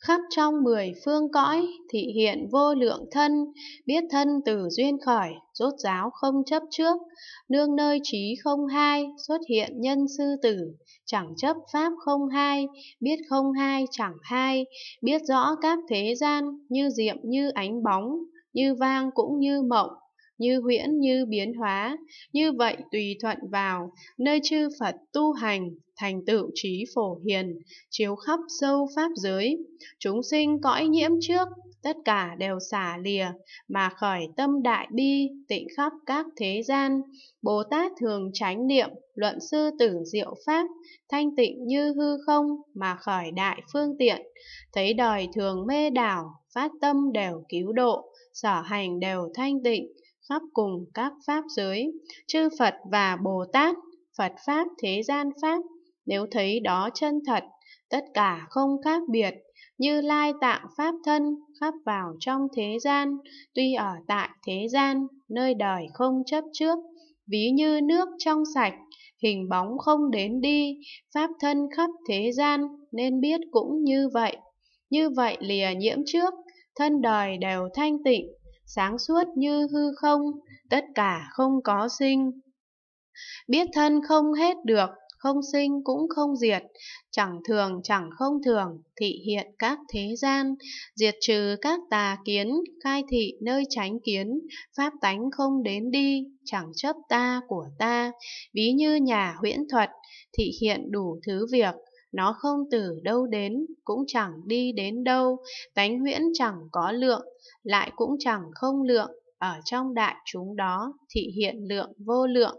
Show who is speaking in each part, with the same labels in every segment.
Speaker 1: khắp trong mười phương cõi thị hiện vô lượng thân biết thân từ duyên khởi rốt giáo không chấp trước nương nơi trí không hai xuất hiện nhân sư tử chẳng chấp pháp không hai biết không hai chẳng hai biết rõ các thế gian như diệm như ánh bóng như vang cũng như mộng như huyễn như biến hóa như vậy tùy thuận vào nơi chư phật tu hành thành tựu trí phổ hiền, chiếu khắp sâu pháp giới. Chúng sinh cõi nhiễm trước, tất cả đều xả lìa, mà khởi tâm đại bi, tịnh khắp các thế gian. Bồ Tát thường tránh niệm, luận sư tử diệu pháp, thanh tịnh như hư không mà khởi đại phương tiện. Thấy đời thường mê đảo, phát tâm đều cứu độ, sở hành đều thanh tịnh, khắp cùng các pháp giới, chư Phật và Bồ Tát, Phật Pháp thế gian Pháp, nếu thấy đó chân thật, tất cả không khác biệt, như lai tạng pháp thân khắp vào trong thế gian, tuy ở tại thế gian, nơi đời không chấp trước, ví như nước trong sạch, hình bóng không đến đi, pháp thân khắp thế gian, nên biết cũng như vậy. Như vậy lìa nhiễm trước, thân đời đều thanh tịnh, sáng suốt như hư không, tất cả không có sinh. Biết thân không hết được, không sinh cũng không diệt, chẳng thường chẳng không thường, thị hiện các thế gian, diệt trừ các tà kiến, khai thị nơi tránh kiến, pháp tánh không đến đi, chẳng chấp ta của ta, ví như nhà huyễn thuật, thị hiện đủ thứ việc, nó không từ đâu đến, cũng chẳng đi đến đâu, tánh huyễn chẳng có lượng, lại cũng chẳng không lượng, ở trong đại chúng đó thị hiện lượng vô lượng.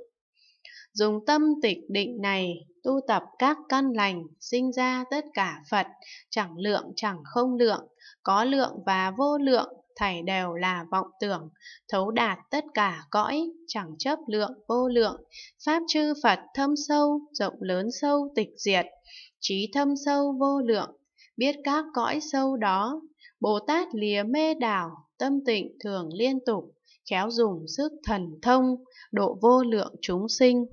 Speaker 1: Dùng tâm tịch định này, tu tập các căn lành, sinh ra tất cả Phật, chẳng lượng chẳng không lượng, có lượng và vô lượng, thảy đều là vọng tưởng, thấu đạt tất cả cõi, chẳng chấp lượng vô lượng, pháp chư Phật thâm sâu, rộng lớn sâu tịch diệt, trí thâm sâu vô lượng, biết các cõi sâu đó, Bồ Tát lìa mê đảo, tâm tịnh thường liên tục, khéo dùng sức thần thông, độ vô lượng chúng sinh.